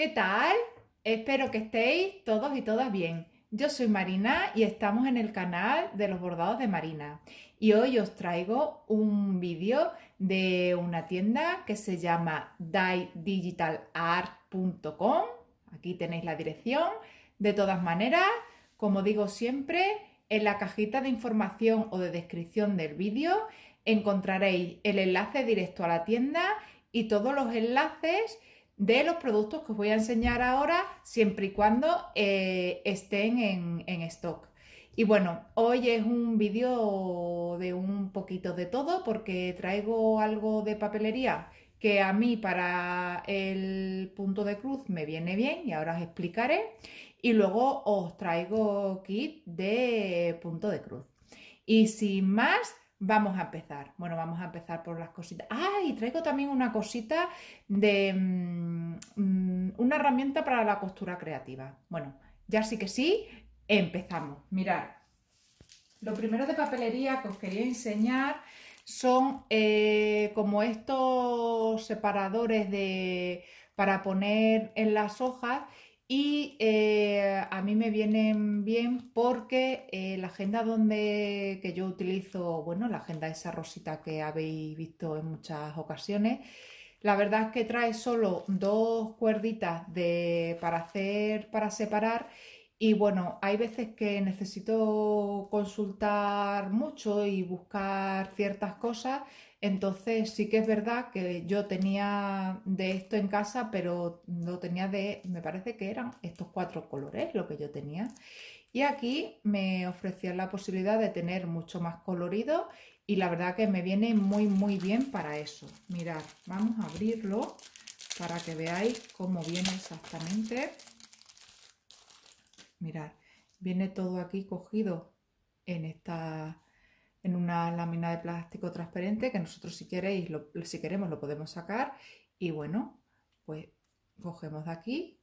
¿Qué tal? Espero que estéis todos y todas bien. Yo soy Marina y estamos en el canal de los bordados de Marina. Y hoy os traigo un vídeo de una tienda que se llama dydigitalart.com. Aquí tenéis la dirección. De todas maneras, como digo siempre, en la cajita de información o de descripción del vídeo encontraréis el enlace directo a la tienda y todos los enlaces de los productos que os voy a enseñar ahora, siempre y cuando eh, estén en, en stock. Y bueno, hoy es un vídeo de un poquito de todo porque traigo algo de papelería que a mí para el punto de cruz me viene bien y ahora os explicaré. Y luego os traigo kit de punto de cruz. Y sin más, Vamos a empezar. Bueno, vamos a empezar por las cositas. ay traigo también una cosita de mm, mm, una herramienta para la costura creativa. Bueno, ya sí que sí, empezamos. Mirad, lo primero de papelería que os quería enseñar son eh, como estos separadores de, para poner en las hojas y eh, a mí me vienen bien porque eh, la agenda donde, que yo utilizo, bueno, la agenda esa rosita que habéis visto en muchas ocasiones, la verdad es que trae solo dos cuerditas de, para hacer, para separar. Y bueno, hay veces que necesito consultar mucho y buscar ciertas cosas entonces sí que es verdad que yo tenía de esto en casa, pero no tenía de, me parece que eran estos cuatro colores lo que yo tenía. Y aquí me ofrecían la posibilidad de tener mucho más colorido y la verdad que me viene muy muy bien para eso. Mirad, vamos a abrirlo para que veáis cómo viene exactamente. Mirad, viene todo aquí cogido en esta en una lámina de plástico transparente que nosotros si queréis, si queremos lo podemos sacar y bueno, pues cogemos de aquí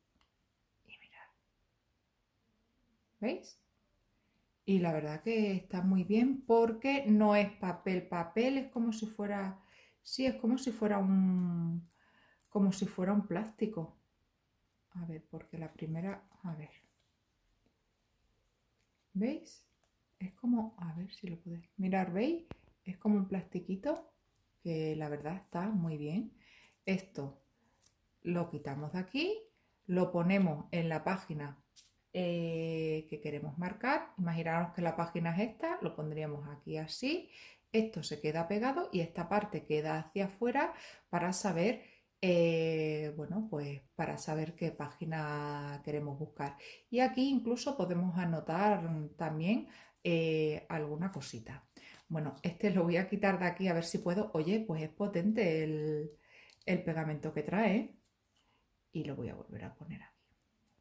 y mirad. ¿Veis? Y la verdad que está muy bien porque no es papel, papel es como si fuera, sí, es como si fuera un, como si fuera un plástico. A ver, porque la primera, a ver. ¿Veis? es como, a ver si lo puedes mirar, ¿veis? Es como un plastiquito que la verdad está muy bien. Esto lo quitamos de aquí, lo ponemos en la página eh, que queremos marcar. Imaginaros que la página es esta, lo pondríamos aquí así. Esto se queda pegado y esta parte queda hacia afuera para saber, eh, bueno, pues para saber qué página queremos buscar. Y aquí incluso podemos anotar también eh, alguna cosita. Bueno, este lo voy a quitar de aquí a ver si puedo. Oye, pues es potente el, pegamento que trae ¿eh? y lo voy a volver a poner aquí.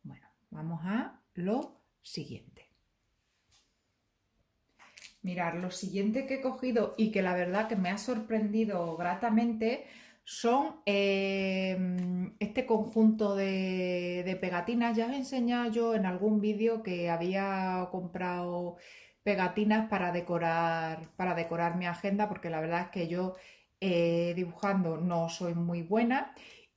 Bueno, vamos a lo siguiente. Mirar, lo siguiente que he cogido y que la verdad que me ha sorprendido gratamente son em, este conjunto de, de, pegatinas. Ya os he enseñado yo en algún vídeo que había comprado pegatinas para decorar, para decorar mi agenda, porque la verdad es que yo eh, dibujando no soy muy buena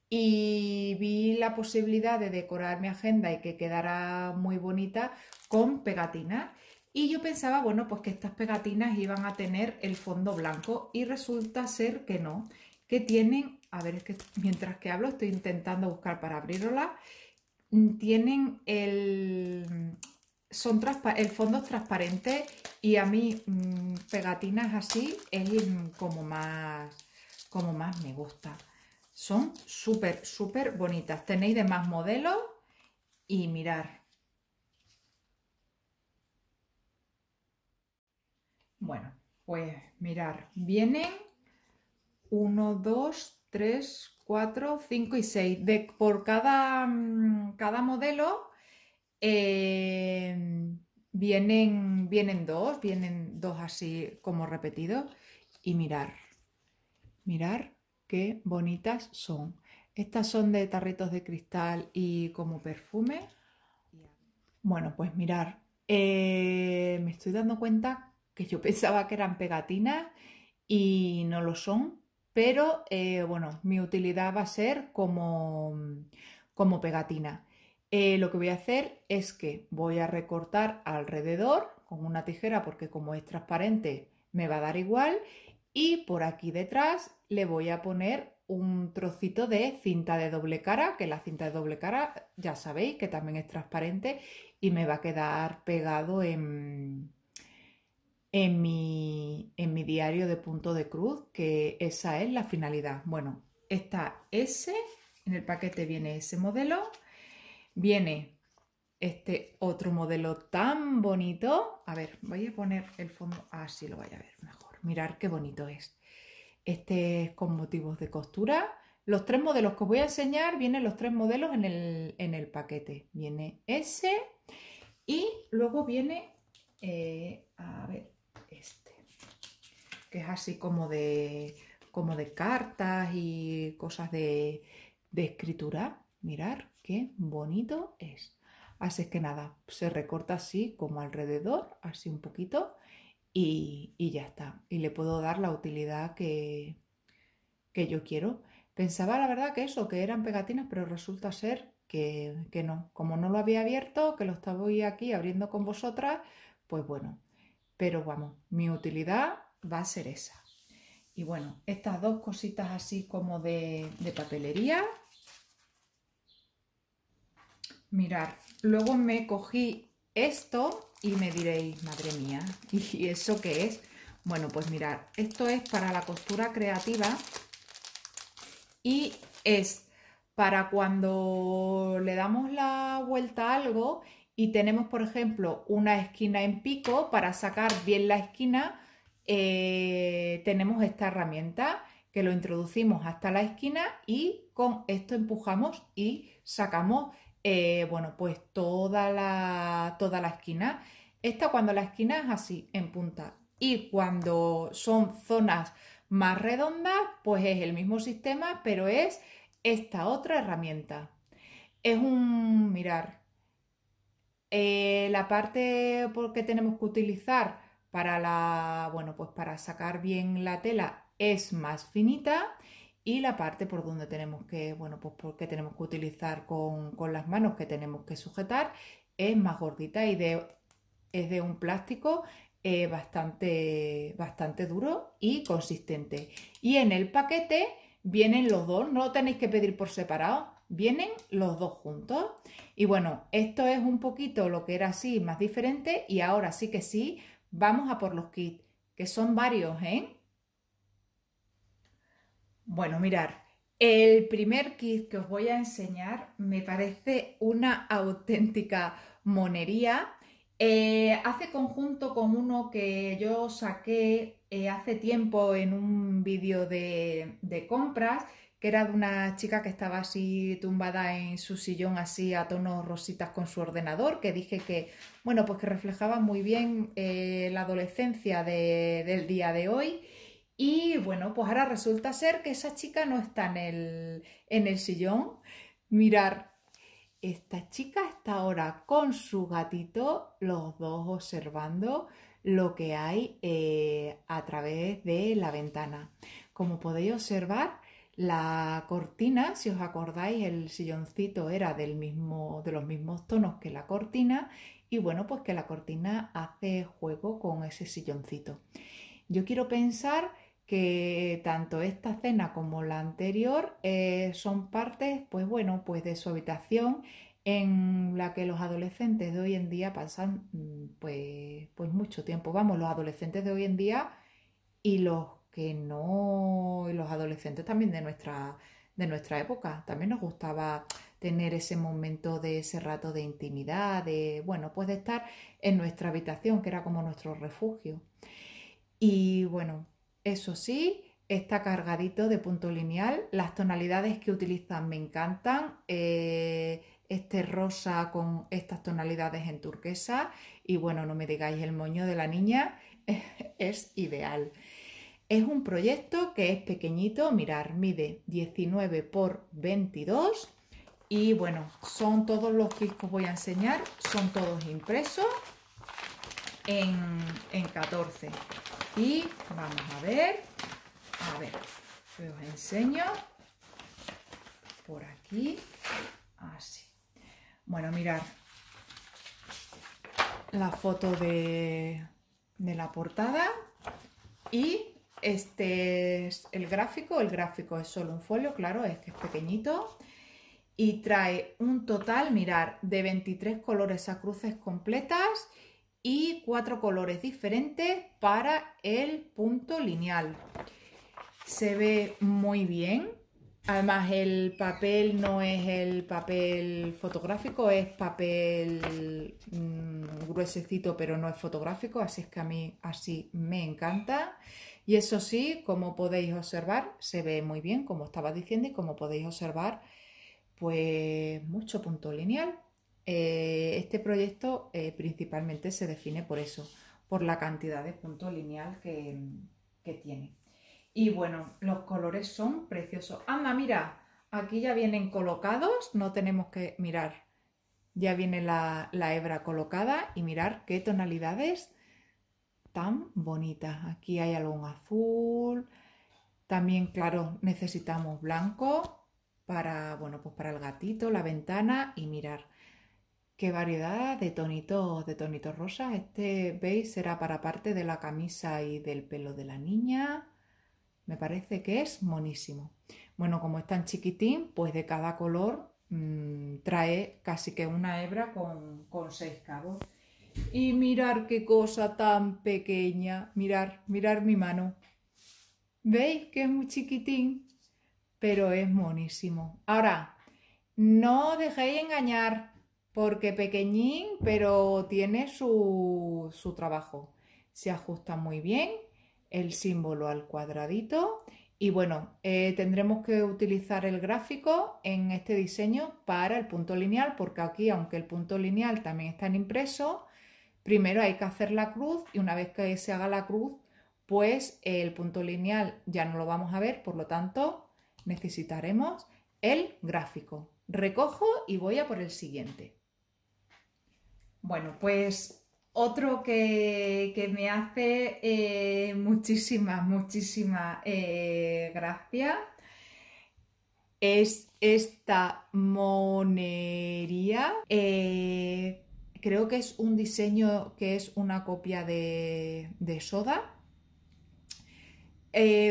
y vi la posibilidad de decorar mi agenda y que quedara muy bonita con pegatinas. Y yo pensaba, bueno, pues que estas pegatinas iban a tener el fondo blanco y resulta ser que no, que tienen, a ver, es que mientras que hablo estoy intentando buscar para abrirla, mm, tienen el, son el fondo es transparente y a mí mm, pegatinas así es como más, como más me gusta. Son súper, súper bonitas. Tenéis de más modelos y mirar. Bueno, pues mirar. Vienen 1, 2, 3, 4, 5 y 6. De, por cada, mm, cada modelo Em, vienen, vienen dos, vienen dos así como repetidos. Y mirar, mirar qué bonitas son. Estas son de tarritos de cristal y como perfume. Bueno, pues mirar, eh, me estoy dando cuenta que yo pensaba que eran pegatinas y no lo son, pero eh, bueno, mi utilidad va a ser como, como pegatina. Eh, lo que voy a hacer es que voy a recortar alrededor con una tijera porque como es transparente me va a dar igual y por aquí detrás le voy a poner un trocito de cinta de doble cara, que la cinta de doble cara ya sabéis que también es transparente y me va a quedar pegado en, mi, en mi diario de punto de cruz, que esa es la finalidad. Bueno, está ese, en el paquete viene ese modelo viene este otro modelo tan bonito. A ver, voy a poner el fondo así, lo vaya a ver mejor. Mirar qué bonito es. Este es con motivos de costura. Los tres modelos que os voy a enseñar, vienen los tres modelos en el, paquete. Viene ese y luego viene, eh, a ver, este, que es así como de, como de cartas y cosas de, de escritura. Mirar, Qué bonito es. Así es que nada, se recorta así como alrededor, así un poquito y, ya está. Y le puedo dar la utilidad que, que, yo quiero. Pensaba la verdad que eso, que eran pegatinas, pero resulta ser que, que no. Como no lo había abierto, que lo estaba aquí abriendo con vosotras, pues bueno. Pero vamos, mi utilidad va a ser esa. Y bueno, estas dos cositas así como de, de papelería, Mirad, luego me cogí esto y me diréis, madre mía, ¿y eso qué es? Bueno, pues mirar, esto es para la costura creativa y es para cuando le damos la vuelta a algo y tenemos, por ejemplo, una esquina en pico, para sacar bien la esquina eh, tenemos esta herramienta que lo introducimos hasta la esquina y con esto empujamos y sacamos eh, bueno, pues toda la, toda la esquina. Esta cuando la esquina es así, en punta. Y cuando son zonas más redondas, pues es el mismo sistema, pero es esta otra herramienta. Es un mirar. Eh, la parte porque tenemos que utilizar para la, bueno, pues para sacar bien la tela es más finita y la parte por donde tenemos que, bueno, pues porque tenemos que utilizar con, las manos que tenemos que sujetar es más gordita y de, es de un plástico eh, bastante, bastante duro y consistente. Y en el paquete vienen los dos, no lo tenéis que pedir por separado, vienen los dos juntos. Y bueno, esto es un poquito lo que era así, más diferente. Y ahora sí que sí, vamos a por los kits, que son varios, ¿eh? Bueno, mirar, el primer kit que os voy a enseñar me parece una auténtica monería. Eh, hace conjunto con uno que yo saqué eh, hace tiempo en un vídeo de, compras, que era de una chica que estaba así tumbada en su sillón, así a tonos rositas con su ordenador, que dije que, bueno, pues que reflejaba muy bien eh, la adolescencia del día de hoy. Y bueno, pues ahora resulta ser que esa chica no está en el, sillón. Mirar, esta chica está ahora con su gatito, los dos observando lo que hay eh, a través de la ventana. Como podéis observar, la cortina, si os acordáis, el silloncito era del mismo, de los mismos tonos que la cortina y bueno, pues que la cortina hace juego con ese silloncito. Yo quiero pensar que tanto esta cena como la anterior eh, son partes, pues bueno, pues de su habitación en la que los adolescentes de hoy en día pasan mm, pues, pues mucho tiempo. Vamos, los adolescentes de hoy en día y los que no, los adolescentes también de nuestra, de nuestra época. También nos gustaba tener ese momento de ese rato de intimidad, de, bueno, pues de estar en nuestra habitación, que era como nuestro refugio. Y bueno, eso sí, está cargadito de punto lineal. Las tonalidades que utilizan me encantan. Eh, este rosa con estas tonalidades en turquesa. Y bueno, no me digáis, el moño de la niña es ideal. Es un proyecto que es pequeñito, mirar, mide 19 por 22 y bueno, son todos los que os voy a enseñar, son todos impresos en, 14. Y vamos a ver, a ver, os enseño por aquí, así. Bueno, mirar la foto de, de la portada y este es el gráfico, el gráfico es solo un folio, claro, es que es pequeñito y trae un total, mirar, de 23 colores a cruces completas y cuatro colores diferentes para el punto lineal. Se ve muy bien. Además el papel no es el papel fotográfico, es papel mm, gruesecito pero no es fotográfico, así es que a mí así me encanta. Y eso sí, como podéis observar, se ve muy bien, como estaba diciendo, y como podéis observar, pues mucho punto lineal. Eh, este proyecto eh, principalmente se define por eso, por la cantidad de punto lineal que, tiene. Y bueno, los colores son preciosos. Anda, mira, aquí ya vienen colocados, no tenemos que mirar. Ya viene la, hebra colocada y mirar qué tonalidades tan bonitas. Aquí hay algún azul, también, claro, necesitamos blanco para, pues para el gatito, la ventana y mirar. ¿Qué variedad de tonitos, de tonitos rosas? Este veis, será para parte de la camisa y del pelo de la niña. Me parece que es monísimo. Bueno, como es tan chiquitín, pues de cada color mm, trae casi que una hebra con, seis cabos. Y mirar qué cosa tan pequeña. Mirar, mirar mi mano. ¿Veis que es muy chiquitín? Pero es monísimo. Ahora, no dejéis engañar porque pequeñín, pero tiene su, trabajo. Se ajusta muy bien el símbolo al cuadradito y bueno, eh, tendremos que utilizar el gráfico en este diseño para el punto lineal, porque aquí, aunque el punto lineal también está en impreso, primero hay que hacer la cruz y una vez que se haga la cruz, pues el punto lineal ya no lo vamos a ver, por lo tanto necesitaremos el gráfico. Recojo y voy a por el siguiente. Bueno, pues otro que, me hace eh, muchísima, muchísima eh, gracia es esta monería. Eh, creo que es un diseño que es una copia de, soda.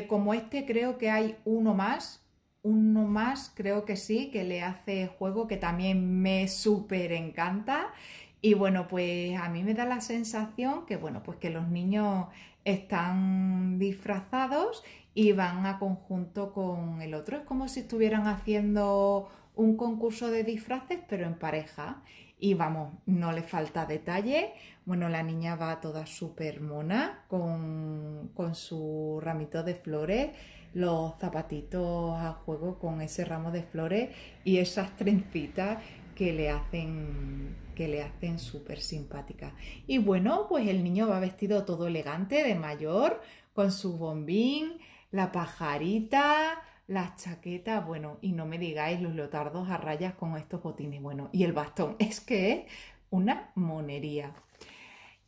como este creo que hay uno más, uno más creo que sí, que le hace juego que también me súper encanta y bueno, pues a mí me da la sensación que, bueno, pues que los niños están disfrazados y van a conjunto con el otro. Es como si estuvieran haciendo un concurso de disfraces, pero en pareja. Y vamos, no le falta detalle. Bueno, la niña va toda súper mona con, con, su ramito de flores, los zapatitos a juego con ese ramo de flores y esas trencitas que le hacen que le hacen súper simpática. Y bueno, pues el niño va vestido todo elegante de mayor, con su bombín, la pajarita, las chaquetas, bueno, y no me digáis los lotardos a rayas con estos botines, bueno, y el bastón, es que es una monería.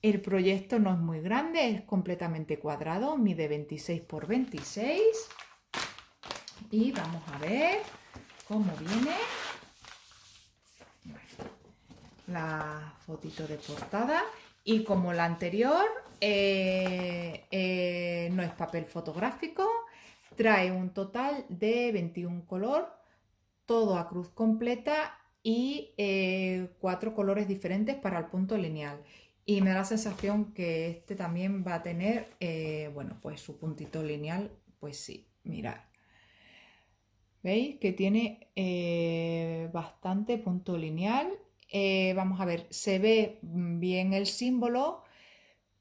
El proyecto no es muy grande, es completamente cuadrado, mide 26 por 26 y vamos a ver cómo viene la fotito de portada. Y como la anterior, eh, eh, no es papel fotográfico, trae un total de 21 color, todo a cruz completa y eh, cuatro colores diferentes para el punto lineal. Y me da la sensación que este también va a tener, bueno, pues su puntito lineal, pues sí, mirad. ¿Veis? Que tiene bastante punto lineal eh, vamos a ver, se ve mm, bien el símbolo,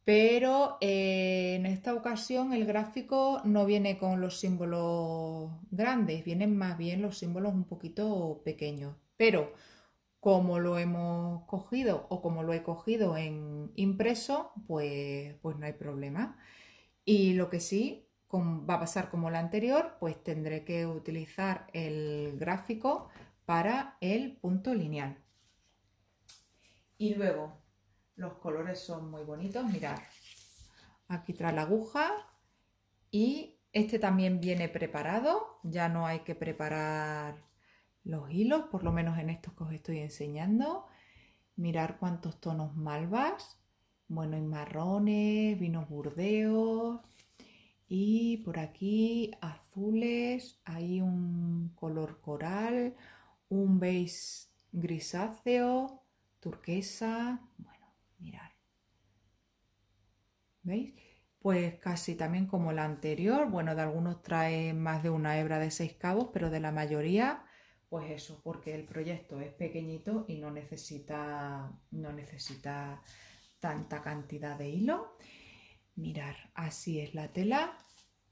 pero eh, en esta ocasión el gráfico no viene con los símbolos grandes, vienen más bien los símbolos un poquito pequeños. Pero como lo hemos cogido o como lo he cogido en impreso, pues, pues no hay problema. Y lo que sí va a pasar como la anterior, pues tendré que utilizar el gráfico para el punto lineal. Y luego, los colores son muy bonitos, mirad. Aquí trae la aguja y este también viene preparado, ya no hay que preparar los hilos, por lo menos en estos que os estoy enseñando. Mirar cuántos tonos malvas, bueno, y marrones, vinos burdeos y por aquí azules, hay un color coral, un beige grisáceo, turquesa, bueno, mirar. ¿Veis? Pues casi también como la anterior, bueno, de algunos trae más de una hebra de seis cabos, pero de la mayoría, pues eso, porque el proyecto es pequeñito y no necesita, no necesita tanta cantidad de hilo. Mirar, así es la tela,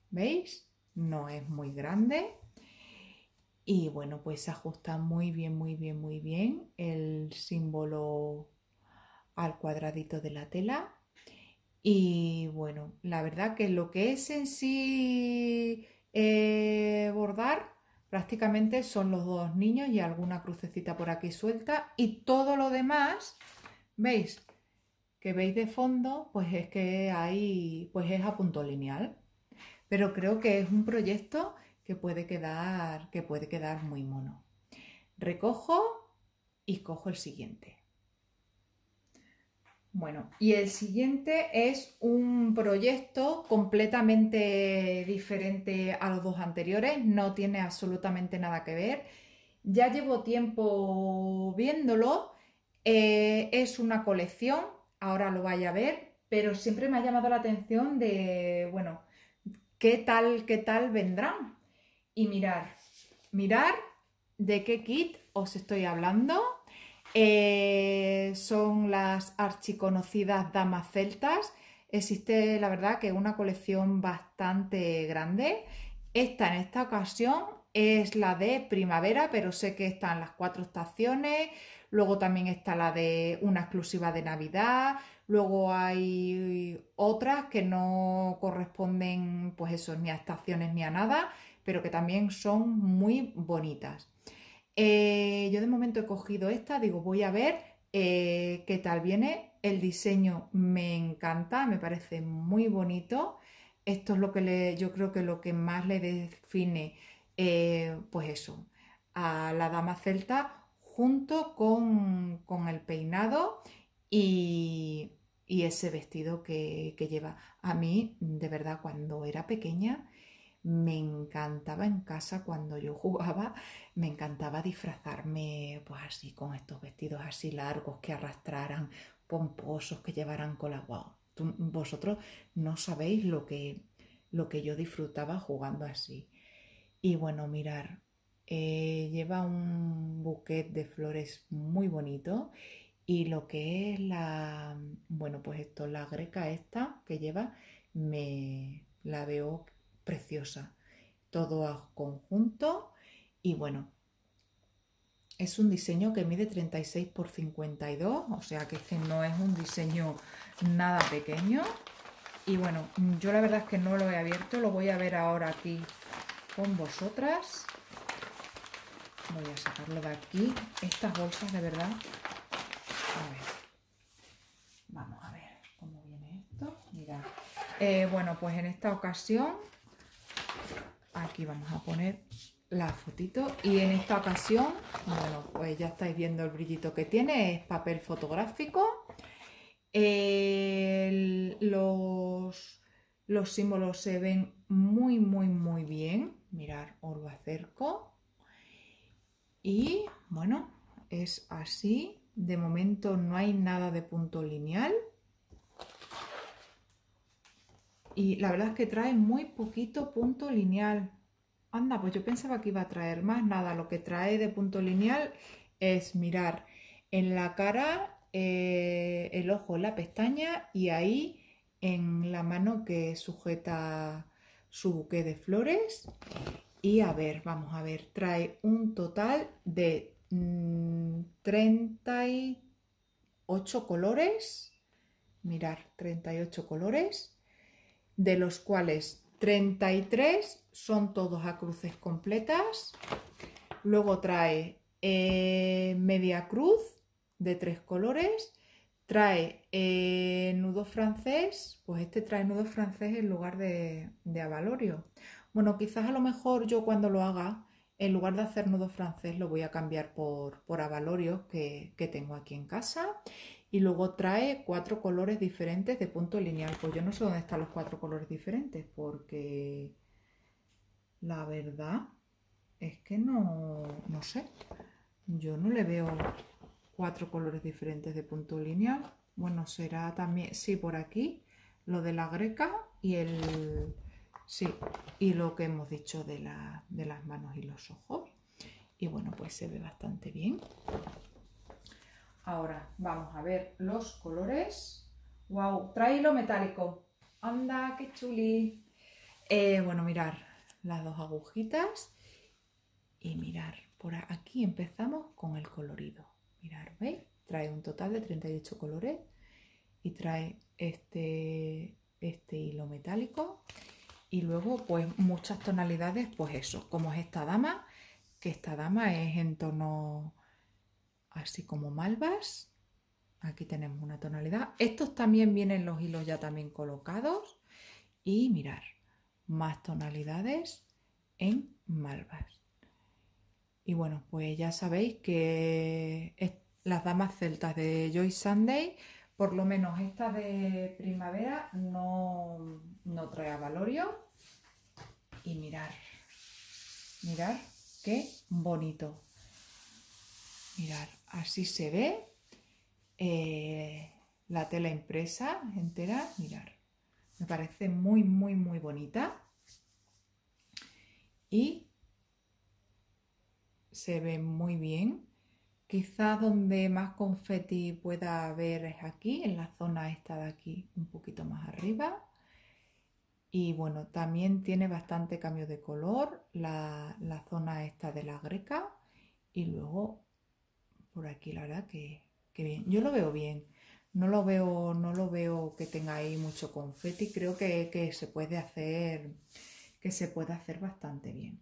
¿veis? No es muy grande, y bueno, pues se ajusta muy bien, muy bien, muy bien el símbolo al cuadradito de la tela. Y bueno, la verdad que lo que es en sí eh, bordar prácticamente son los dos niños y alguna crucecita por aquí suelta y todo lo demás, ¿veis? Que veis de fondo, pues es que ahí pues es a punto lineal. Pero creo que es un proyecto que puede quedar, que puede quedar muy mono. Recojo y cojo el siguiente. Bueno, y el siguiente es un proyecto completamente diferente a los dos anteriores, no tiene absolutamente nada que ver. Ya llevo tiempo viéndolo, eh, es una colección, ahora lo vaya a ver, pero siempre me ha llamado la atención de, bueno, qué tal, qué tal vendrán, y mirar, mirar de qué kit os estoy hablando. Eh, son las archiconocidas damas celtas. Existe, la verdad, que una colección bastante grande. Esta en esta ocasión es la de primavera, pero sé que están las cuatro estaciones. Luego también está la de una exclusiva de Navidad. Luego hay otras que no corresponden, pues eso, ni a estaciones ni a nada pero que también son muy bonitas. Eh, yo de momento he cogido esta, digo, voy a ver eh, qué tal viene. El diseño me encanta, me parece muy bonito. Esto es lo que le, yo creo que lo que más le define, eh, pues eso, a la dama celta junto con, el peinado y, ese vestido que, que, lleva. A mí, de verdad, cuando era pequeña, me encantaba en casa cuando yo jugaba, me encantaba disfrazarme pues así con estos vestidos así largos que arrastraran, pomposos que llevaran cola. Wow, vosotros no sabéis lo que, lo que yo disfrutaba jugando así. Y bueno, mirar, eh, lleva un buquet de flores muy bonito y lo que es la, bueno, pues esto, la greca esta que lleva, me la veo preciosa. Todo a conjunto y bueno, es un diseño que mide 36 por 52, o sea que, es no es un diseño nada pequeño. Y bueno, yo la verdad es que no lo he abierto, lo voy a ver ahora aquí con vosotras. Voy a sacarlo de aquí. Estas bolsas de verdad. A ver. Vamos a ver cómo viene esto. Eh, bueno, pues en esta ocasión aquí vamos a poner la fotito y en esta ocasión, bueno, pues ya estáis viendo el brillito que tiene, es papel fotográfico. los, símbolos se ven muy, muy, muy bien. Mirar, os lo acerco. Y bueno, es así. De momento no hay nada de punto lineal. y la verdad es que trae muy poquito punto lineal. Anda, pues yo pensaba que iba a traer más, nada, lo que trae de punto lineal es mirar en la cara, eh, el ojo, la pestaña y ahí en la mano que sujeta su buque de flores. Y a ver, vamos a ver, trae un total de 38 mm, colores. Mirar, 38 colores de los cuales 33 son todos a cruces completas. Luego trae eh, media cruz de tres colores. Trae eh, nudo francés, pues este trae nudo francés en lugar de, de avalorio. Bueno, quizás a lo mejor yo cuando lo haga, en lugar de hacer nudo francés, lo voy a cambiar por, por avalorio que, que tengo aquí en casa y luego trae cuatro colores diferentes de punto lineal. Pues yo no sé dónde están los cuatro colores diferentes porque la verdad es que no, no sé. Yo no le veo cuatro colores diferentes de punto lineal. Bueno, será también, sí, por aquí, lo de la greca y el... Sí, y lo que hemos dicho de, de las manos y los ojos. Y bueno, pues se ve bastante bien. Ahora vamos a ver los colores. ¡Wow! Trae hilo metálico. ¡Anda, qué chuli! Eh, bueno, mirar las dos agujitas y mirar. Por aquí empezamos con el colorido. Mirar, ¿veis? Trae un total de 38 colores y trae este, este hilo metálico y luego pues muchas tonalidades, pues eso, como es esta dama, que esta dama es en tono así como malvas. Aquí tenemos una tonalidad. Estos también vienen los hilos ya también colocados. Y mirar, más tonalidades en malvas. Y bueno, pues ya sabéis que las damas celtas de Joy Sunday, por lo menos esta de primavera, no, no trae avalorio. Y mirar, mirar qué bonito. Mirar, Así se ve eh, la tela impresa entera. Mirar, me parece muy, muy, muy bonita. Y se ve muy bien. Quizás donde más confeti pueda haber es aquí, en la zona esta de aquí, un poquito más arriba. Y bueno, también tiene bastante cambio de color la, la zona esta de la greca y luego por aquí, la verdad que, bien. Yo lo veo bien. No lo veo, no lo veo que tenga ahí mucho confeti. Creo que, que se puede hacer, que se puede hacer bastante bien.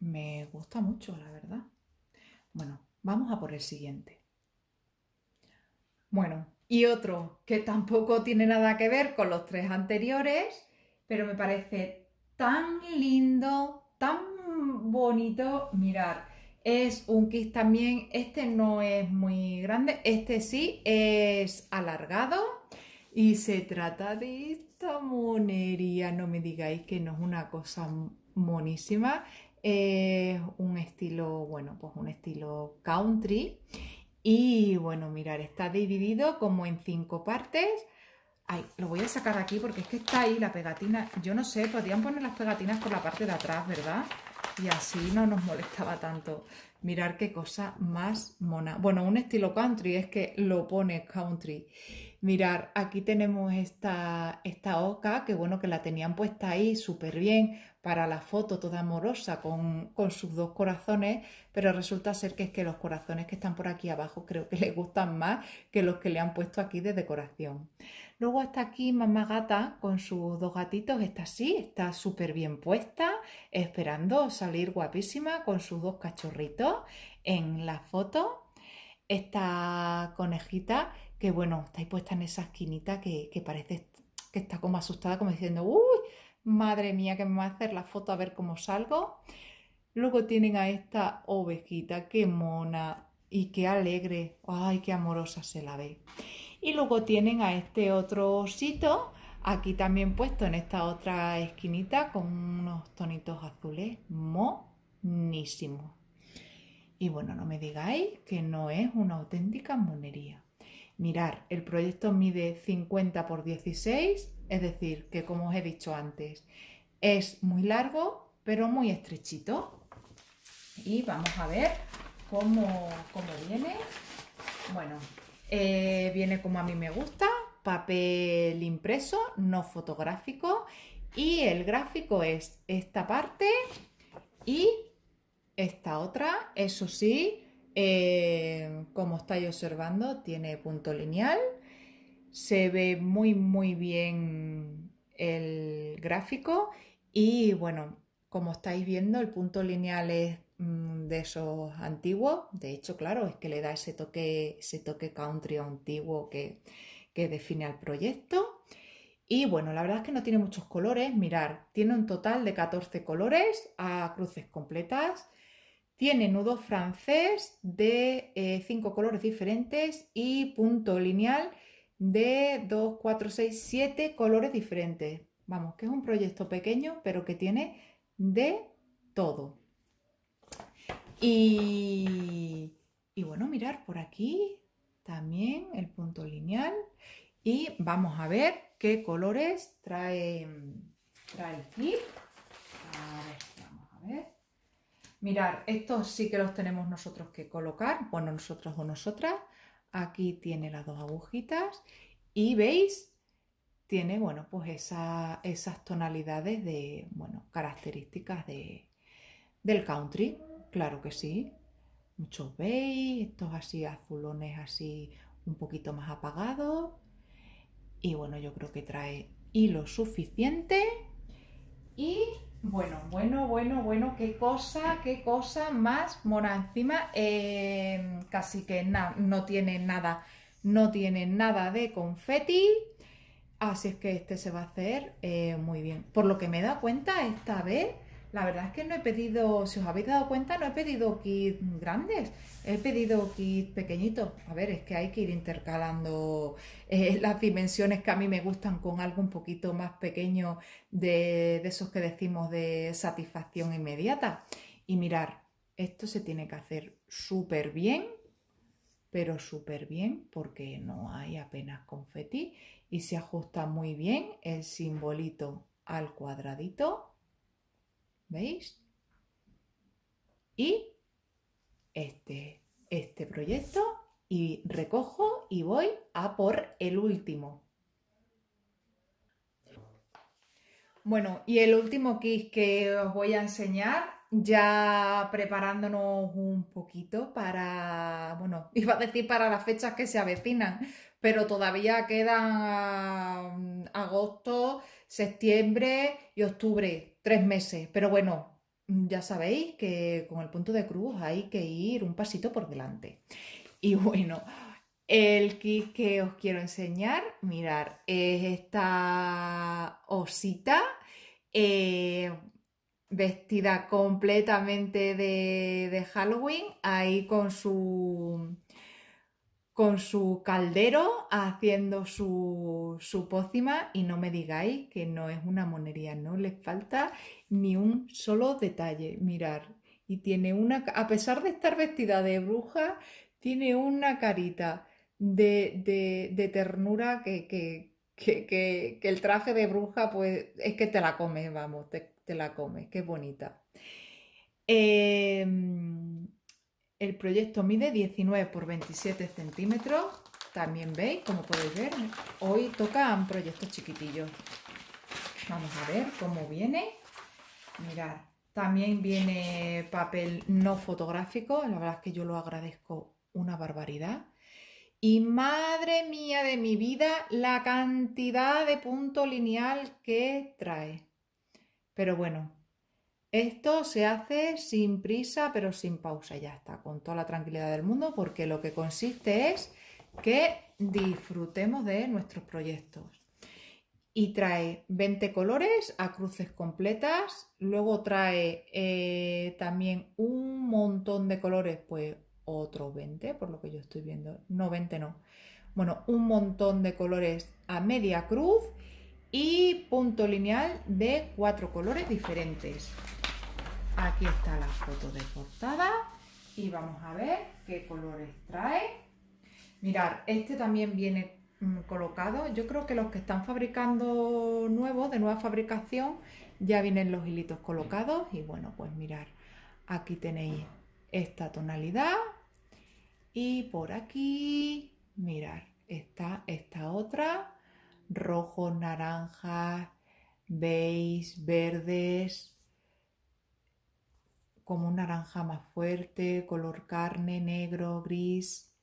Me gusta mucho, la verdad. Bueno, vamos a por el siguiente. Bueno, y otro que tampoco tiene nada que ver con los tres anteriores, pero me parece tan lindo, tan bonito. Mirar, es un kit también, este no es muy grande, este sí es alargado y se trata de esta monería, no me digáis que no es una cosa monísima, es un estilo, bueno, pues un estilo country y bueno, mirar, está dividido como en cinco partes. Ay, lo voy a sacar aquí porque es que está ahí la pegatina. Yo no sé, podrían poner las pegatinas por la parte de atrás, ¿verdad? y así no nos molestaba tanto. Mirar qué cosa más mona. Bueno, un estilo country es que lo pone country. Mirar, aquí tenemos esta, esta oca, que bueno, que la tenían puesta ahí súper bien para la foto toda amorosa con, con, sus dos corazones, pero resulta ser que es que los corazones que están por aquí abajo creo que les gustan más que los que le han puesto aquí de decoración. Luego hasta aquí mamá gata con sus dos gatitos, está así, está súper bien puesta, esperando salir guapísima con sus dos cachorritos en la foto. Esta conejita que bueno, está ahí puesta en esa esquinita que, que parece que está como asustada, como diciendo, uy, madre mía, que me va a hacer la foto a ver cómo salgo. Luego tienen a esta ovejita, qué mona y qué alegre, ay, qué amorosa se la ve. Y luego tienen a este otro osito aquí también puesto en esta otra esquinita con unos tonitos azules monísimos. Y bueno, no me digáis que no es una auténtica monería. Mirar, el proyecto mide 50 por 16, es decir, que como os he dicho antes, es muy largo, pero muy estrechito. Y vamos a ver cómo, cómo viene. Bueno, eh, viene como a mí me gusta, papel impreso, no fotográfico. Y el gráfico es esta parte y esta otra. Eso sí, eh, como estáis observando, tiene punto lineal. Se ve muy, muy bien el gráfico. Y bueno, como estáis viendo, el punto lineal es Mm, de esos antiguos. De hecho, claro, es que le da ese toque, ese toque country antiguo que, define al proyecto. Y bueno, la verdad es que no tiene muchos colores. Mirar, tiene un total de 14 colores a cruces completas. Tiene nudo francés de 5 eh, colores diferentes y punto lineal de 2, 4, 6, 7 colores diferentes. Vamos, que es un proyecto pequeño, pero que tiene de todo. Y, bueno, mirar por aquí también el punto lineal y vamos a ver qué colores trae, trae el Mirar, estos sí que los tenemos nosotros que colocar, bueno, nosotros o nosotras. Aquí tiene las dos agujitas y veis, tiene, bueno, pues esas tonalidades de, bueno, características del country. Claro que sí. Muchos veis, estos así azulones, así un poquito más apagados. Y bueno, yo creo que trae hilo suficiente. Y bueno, bueno, bueno, bueno, qué cosa, qué cosa más mona. Encima em, casi que no tiene nada, no tiene nada de confeti. Así es que este se va a hacer eh, muy bien. Por lo que me da cuenta esta vez, la verdad es que no he pedido, si os habéis dado cuenta, no he pedido kits grandes, he pedido kits pequeñitos. A ver, es que hay que ir intercalando eh, las dimensiones que a mí me gustan con algo un poquito más pequeño de, esos que decimos de satisfacción inmediata. Y mirar, esto se tiene que hacer súper bien, pero súper bien porque no hay apenas confeti y se ajusta muy bien el simbolito al cuadradito ¿Veis? Y este, este proyecto y recojo y voy a por el último. Bueno, y el último kit que os voy a enseñar, ya preparándonos un poquito para, bueno, iba a decir para las fechas que se avecinan, pero todavía quedan mm, agosto, septiembre y octubre tres meses. Pero bueno, ya sabéis que con el punto de cruz hay que ir un pasito por delante. Y bueno, el kit que os quiero enseñar, mirar, es esta osita eh, vestida completamente de Halloween, ahí con su con su caldero haciendo su, pócima y no me digáis que no es una monería, no le falta ni un solo detalle, mirar. Y tiene una, a pesar de estar vestida de bruja, tiene una carita de, de, ternura que, que, que, que, el traje de bruja, pues es que te la comes, vamos, te, la comes, qué bonita. Em, el proyecto mide 19 por 27 centímetros. También veis, como podéis ver, hoy tocan proyectos chiquitillos. Vamos a ver cómo viene. Mirad, también viene papel no fotográfico. La verdad es que yo lo agradezco una barbaridad. Y madre mía de mi vida, la cantidad de punto lineal que trae. Pero bueno, esto se hace sin prisa, pero sin pausa, ya está, con toda la tranquilidad del mundo, porque lo que consiste es que disfrutemos de nuestros proyectos. Y trae 20 colores a cruces completas, luego trae eh, también un montón de colores, pues otros 20, por lo que yo estoy viendo, no 20 no, bueno, un montón de colores a media cruz y punto lineal de cuatro colores diferentes. Aquí está la foto de portada y vamos a ver qué colores trae. Mirad, este también viene mm, colocado. Yo creo que los que están fabricando nuevos, de nueva fabricación, ya vienen los hilitos colocados. Y bueno, pues mirar, aquí tenéis esta tonalidad. Y por aquí, mirar, está esta otra. Rojos, naranjas, beige, verdes, como un naranja más fuerte, color carne, negro, gris.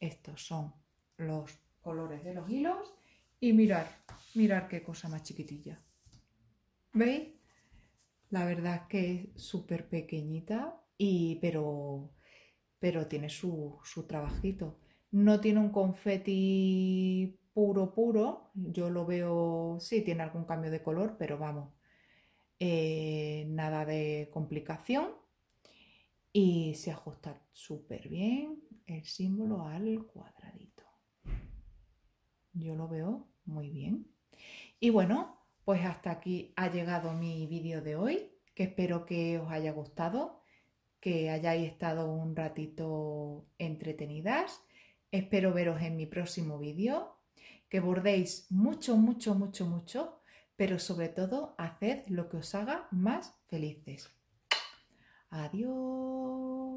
Estos son los colores de los hilos y mirar, mirar qué cosa más chiquitilla. ¿Veis? La verdad es que es súper pequeñita, y, pero, pero tiene su, su trabajito. No tiene un confeti puro, puro. Yo lo veo, sí, tiene algún cambio de color, pero vamos, eh, nada de complicación y se ajusta súper bien el símbolo al cuadradito. Yo lo veo muy bien. Y bueno, pues hasta aquí ha llegado mi vídeo de hoy, que espero que os haya gustado, que hayáis estado un ratito entretenidas. Espero veros en mi próximo vídeo, que bordéis mucho, mucho, mucho, mucho pero sobre todo haced lo que os haga más felices. Adiós.